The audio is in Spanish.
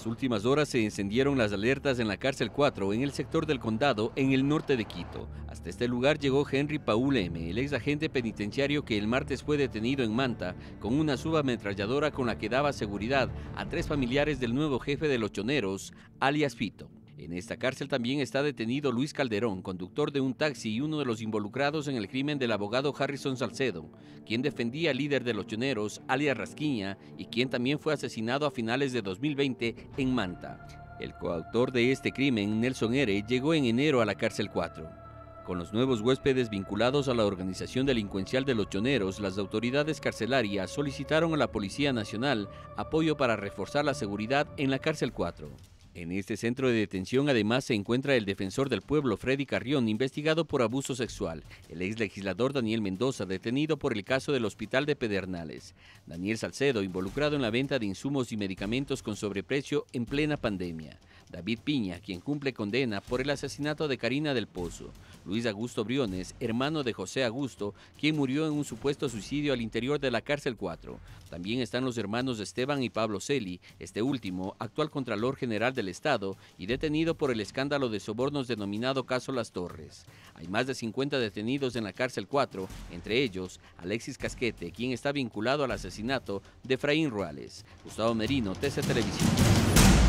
las últimas horas se encendieron las alertas en la cárcel 4 en el sector del condado en el norte de Quito. Hasta este lugar llegó Henry Paul M., el ex agente penitenciario que el martes fue detenido en Manta con una subametralladora con la que daba seguridad a tres familiares del nuevo jefe de los choneros, alias Fito. En esta cárcel también está detenido Luis Calderón, conductor de un taxi y uno de los involucrados en el crimen del abogado Harrison Salcedo, quien defendía al líder de los choneros, alias Rasquiña, y quien también fue asesinado a finales de 2020 en Manta. El coautor de este crimen, Nelson Ere, llegó en enero a la cárcel 4. Con los nuevos huéspedes vinculados a la organización delincuencial de los choneros, las autoridades carcelarias solicitaron a la Policía Nacional apoyo para reforzar la seguridad en la cárcel 4. En este centro de detención además se encuentra el defensor del pueblo Freddy Carrión, investigado por abuso sexual, el ex legislador Daniel Mendoza, detenido por el caso del hospital de Pedernales, Daniel Salcedo, involucrado en la venta de insumos y medicamentos con sobreprecio en plena pandemia, David Piña, quien cumple condena por el asesinato de Karina del Pozo, Luis Augusto Briones, hermano de José Augusto, quien murió en un supuesto suicidio al interior de la cárcel 4. También están los hermanos Esteban y Pablo Celi, este último, actual Contralor General del Estado y detenido por el escándalo de sobornos denominado Caso Las Torres. Hay más de 50 detenidos en la cárcel 4, entre ellos Alexis Casquete, quien está vinculado al asesinato de Efraín Ruales. Gustavo Merino, TC Televisión.